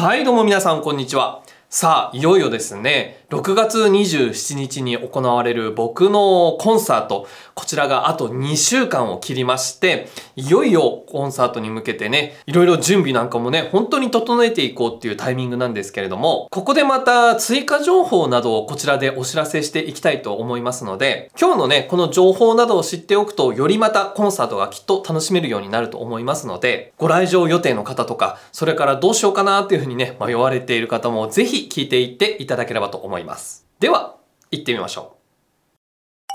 はい、どうも皆さん、こんにちは。さあ、いよいよですね、6月27日に行われる僕のコンサート、こちらがあと2週間を切りまして、いよいよコンサートに向けてね、いろいろ準備なんかもね、本当に整えていこうっていうタイミングなんですけれども、ここでまた追加情報などをこちらでお知らせしていきたいと思いますので、今日のね、この情報などを知っておくと、よりまたコンサートがきっと楽しめるようになると思いますので、ご来場予定の方とか、それからどうしようかなっていうふうにね、迷われている方もぜひ聞いていっていただければと思います。います。では、行ってみましょう。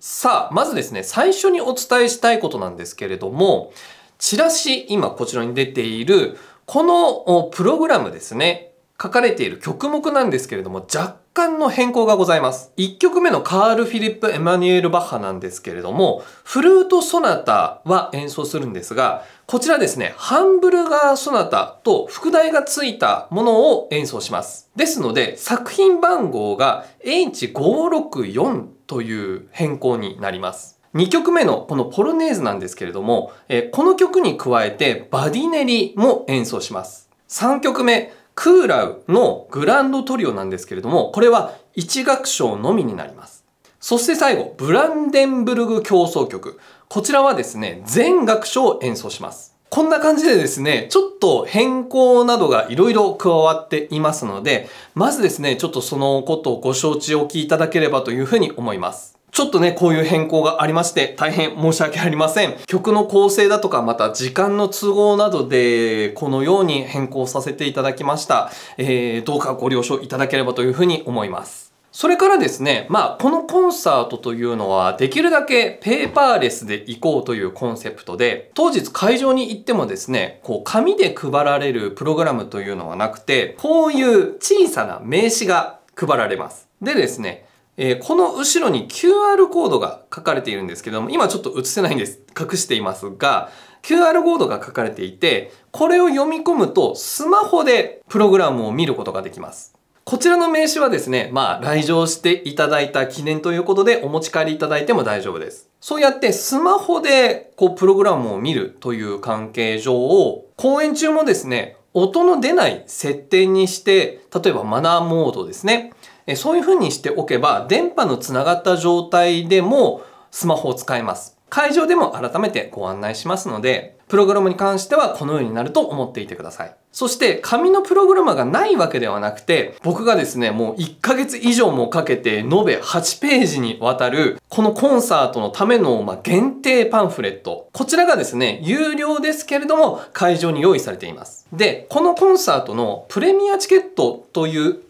さあ、まずですね、最初にお伝えしたいことなんですけれども、チラシ、今こちらに出ている、このプログラムですね、書かれている曲目なんですけれども、若干の変更がございます。1曲目のカール・フィリップ・エマニュエル・バッハなんですけれども、フルート・ソナタは演奏するんですが、こちらですね、ハンブルガー・ソナタと副題がついたものを演奏します。ですので、作品番号が H564 という変更になります。2曲目のこのポルネーズなんですけれども、えこの曲に加えてバディネリも演奏します。3曲目、クーラウのグランドトリオなんですけれども、これは1楽章のみになります。そして最後、ブランデンブルグ競争曲。こちらはですね、全楽章を演奏します。こんな感じでですね、ちょっと変更などがいろいろ加わっていますので、まずですね、ちょっとそのことをご承知おきいただければというふうに思います。ちょっとね、こういう変更がありまして、大変申し訳ありません。曲の構成だとか、また時間の都合などで、このように変更させていただきました。えー、どうかご了承いただければというふうに思います。それからですね、まあ、このコンサートというのは、できるだけペーパーレスで行こうというコンセプトで、当日会場に行ってもですね、こう、紙で配られるプログラムというのはなくて、こういう小さな名刺が配られます。でですね、えー、この後ろに QR コードが書かれているんですけども、今ちょっと映せないんです。隠していますが、QR コードが書かれていて、これを読み込むとスマホでプログラムを見ることができます。こちらの名刺はですね、まあ来場していただいた記念ということでお持ち帰りいただいても大丈夫です。そうやってスマホでこうプログラムを見るという関係上を、公演中もですね、音の出ない設定にして、例えばマナーモードですね。えそういうふうにしておけば、電波のつながった状態でもスマホを使えます。会場でも改めてご案内しますので、プログラムに関してはこのようになると思っていてください。そして紙のプログラマがないわけではなくて、僕がですね、もう1ヶ月以上もかけて延べ8ページにわたる、このコンサートのための、ま限定パンフレット。こちらがですね、有料ですけれども、会場に用意されています。で、このコンサートのプレミアチケットという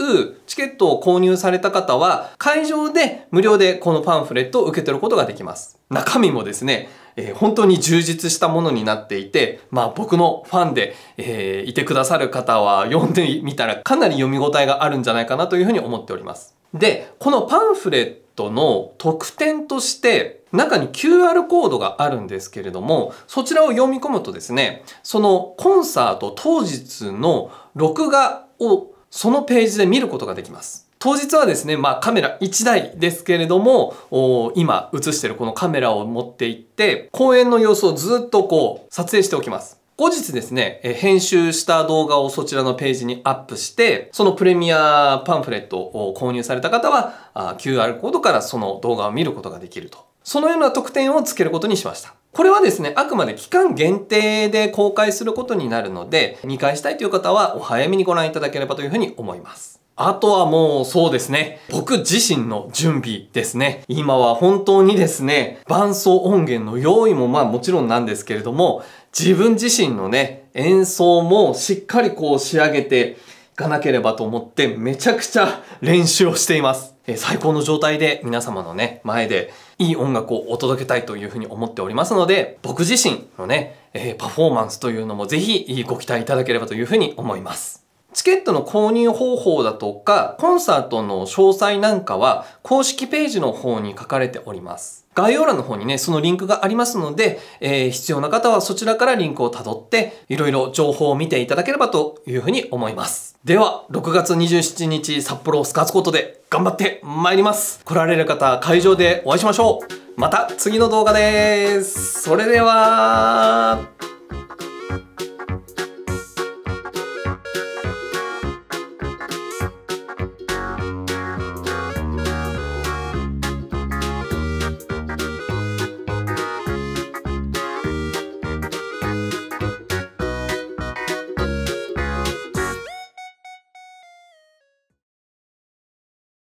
チケットを購入された方は、会場で無料でこのパンフレットを受け取ることができます。中身もですね、えー、本当に充実したものになっていて、まあ僕のファンで、えー、いてくださる方は読んでみたらかなり読み応えがあるんじゃないかなというふうに思っております。で、このパンフレットの特典として、中に QR コードがあるんですけれども、そちらを読み込むとですね、そのコンサート当日の録画をそのページで見ることができます。当日はですね、まあ、カメラ1台ですけれども今映してるこのカメラを持って行って公園の様子をずっとこう撮影しておきます。後日ですね、え編集した動画をそちらのページにアップして、そのプレミアパンフレットを購入された方は、あ QR コードからその動画を見ることができると。そのような特典をつけることにしました。これはですね、あくまで期間限定で公開することになるので、見返したいという方はお早めにご覧いただければというふうに思います。あとはもうそうですね。僕自身の準備ですね。今は本当にですね、伴奏音源の用意もまあもちろんなんですけれども、自分自身のね、演奏もしっかりこう仕上げていかなければと思って、めちゃくちゃ練習をしています。え最高の状態で皆様のね、前でいい音楽をお届けたいというふうに思っておりますので、僕自身のね、えパフォーマンスというのもぜひご期待いただければというふうに思います。チケットの購入方法だとか、コンサートの詳細なんかは、公式ページの方に書かれております。概要欄の方にね、そのリンクがありますので、えー、必要な方はそちらからリンクを辿って、いろいろ情報を見ていただければというふうに思います。では、6月27日、札幌スカーツコートで頑張って参ります。来られる方、会場でお会いしましょう。また次の動画です。それでは、